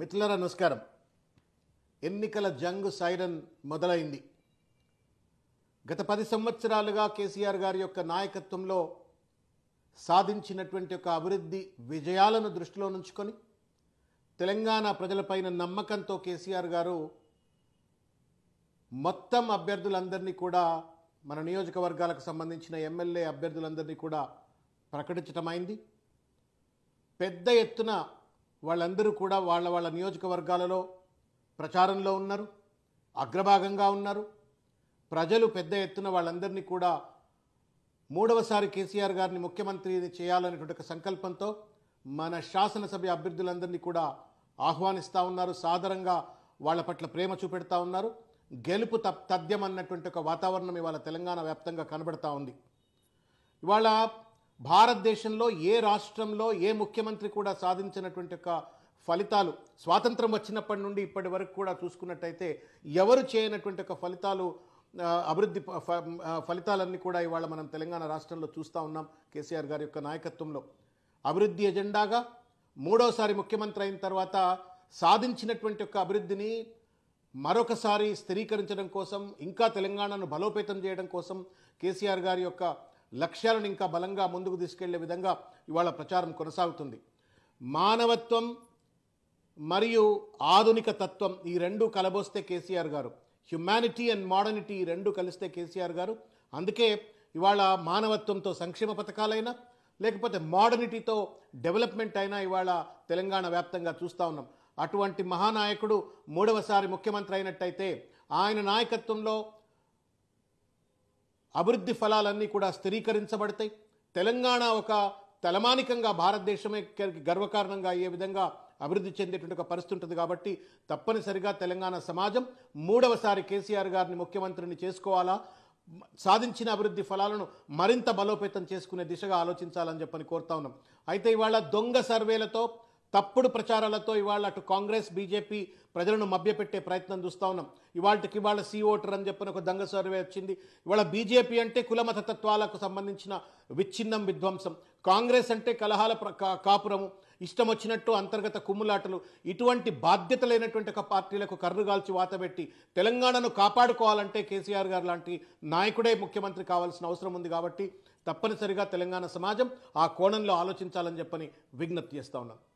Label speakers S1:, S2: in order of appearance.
S1: మిత్రులరా నమస్కారం ఎన్నికల జంగు సైరన్ మొదలైంది గత పది సంవత్సరాలుగా కేసీఆర్ గారి యొక్క నాయకత్వంలో సాధించినటువంటి ఒక అభివృద్ధి విజయాలను దృష్టిలో ఉంచుకొని తెలంగాణ ప్రజలపైన నమ్మకంతో కేసీఆర్ గారు మొత్తం అభ్యర్థులందరినీ కూడా మన నియోజకవర్గాలకు సంబంధించిన ఎమ్మెల్యే అభ్యర్థులందరినీ కూడా ప్రకటించటమైంది పెద్ద ఎత్తున వాళ్ళందరూ కూడా వాళ్ళ వాళ్ళ నియోజకవర్గాలలో ప్రచారంలో ఉన్నారు అగ్రభాగంగా ఉన్నారు ప్రజలు పెద్ద ఎత్తున వాళ్ళందరినీ కూడా మూడవసారి కేసీఆర్ గారిని ముఖ్యమంత్రిని చేయాలనేటువంటి ఒక సంకల్పంతో మన శాసనసభ అభ్యర్థులందరినీ కూడా ఆహ్వానిస్తూ ఉన్నారు సాధారణంగా వాళ్ళ పట్ల ప్రేమ చూపెడతా ఉన్నారు గెలుపు తథ్యం అన్నటువంటి ఒక వాతావరణం ఇవాళ తెలంగాణ వ్యాప్తంగా కనబడతా ఉంది ఇవాళ భారతదేశంలో ఏ రాష్ట్రంలో ఏ ముఖ్యమంత్రి కూడా సాధించినటువంటి యొక్క ఫలితాలు స్వాతంత్రం వచ్చినప్పటి నుండి ఇప్పటి వరకు కూడా చూసుకున్నట్టయితే ఎవరు చేయనటువంటి ఒక ఫలితాలు అభివృద్ధి ఫలితాలన్నీ కూడా ఇవాళ మనం తెలంగాణ రాష్ట్రంలో చూస్తూ ఉన్నాం కేసీఆర్ గారి యొక్క నాయకత్వంలో అభివృద్ధి ఎజెండాగా మూడోసారి ముఖ్యమంత్రి అయిన తర్వాత సాధించినటువంటి యొక్క అభివృద్ధిని మరొకసారి స్థిరీకరించడం కోసం ఇంకా తెలంగాణను బలోపేతం చేయడం కోసం కేసీఆర్ గారి యొక్క లక్ష్యాలను ఇంకా బలంగా ముందుకు తీసుకెళ్లే విధంగా ఇవాళ ప్రచారం కొనసాగుతుంది మానవత్వం మరియు ఆధునిక తత్వం ఈ రెండు కలబోస్తే కేసీఆర్ గారు హ్యుమానిటీ అండ్ మోడర్నిటీ ఈ రెండు కలిస్తే కేసీఆర్ గారు అందుకే ఇవాళ మానవత్వంతో సంక్షేమ పథకాలైనా లేకపోతే మోడర్నిటీతో డెవలప్మెంట్ అయినా ఇవాళ తెలంగాణ వ్యాప్తంగా చూస్తూ ఉన్నాం అటువంటి మహానాయకుడు మూడవసారి ముఖ్యమంత్రి అయినట్టయితే ఆయన నాయకత్వంలో అభివృద్ధి ఫలాలన్నీ కూడా స్థిరీకరించబడతాయి తెలంగాణ ఒక తలమానికంగా భారతదేశమే గర్వకారణంగా అయ్యే విధంగా అభివృద్ధి చెందేటువంటి ఒక పరిస్థితి ఉంటుంది కాబట్టి తప్పనిసరిగా తెలంగాణ సమాజం మూడవసారి కేసీఆర్ గారిని ముఖ్యమంత్రిని చేసుకోవాలా సాధించిన అభివృద్ధి ఫలాలను మరింత బలోపేతం చేసుకునే దిశగా ఆలోచించాలని చెప్పని కోరుతా ఉన్నాం అయితే ఇవాళ దొంగ సర్వేలతో తప్పుడు ప్రచారాలతో ఇవాళ అటు కాంగ్రెస్ బీజేపీ ప్రజలను మభ్యపెట్టే ప్రయత్నం చూస్తూ ఉన్నాం ఇవాళకి ఇవాళ సీ ఓటర్ అని చెప్పిన ఒక దంగ సర్వే వచ్చింది ఇవాళ బీజేపీ అంటే కులమత తత్వాలకు సంబంధించిన విచ్ఛిన్నం విధ్వంసం కాంగ్రెస్ అంటే కలహాల కాపురము ఇష్టం వచ్చినట్టు అంతర్గత కుమ్ములాటలు ఇటువంటి బాధ్యత లేనటువంటి ఒక పార్టీలకు కర్రుగాల్చి వాతబెట్టి తెలంగాణను కాపాడుకోవాలంటే కేసీఆర్ గారు లాంటి నాయకుడే ముఖ్యమంత్రి కావాల్సిన అవసరం ఉంది కాబట్టి తప్పనిసరిగా తెలంగాణ సమాజం ఆ కోణంలో ఆలోచించాలని చెప్పని విజ్ఞప్తి చేస్తూ ఉన్నాను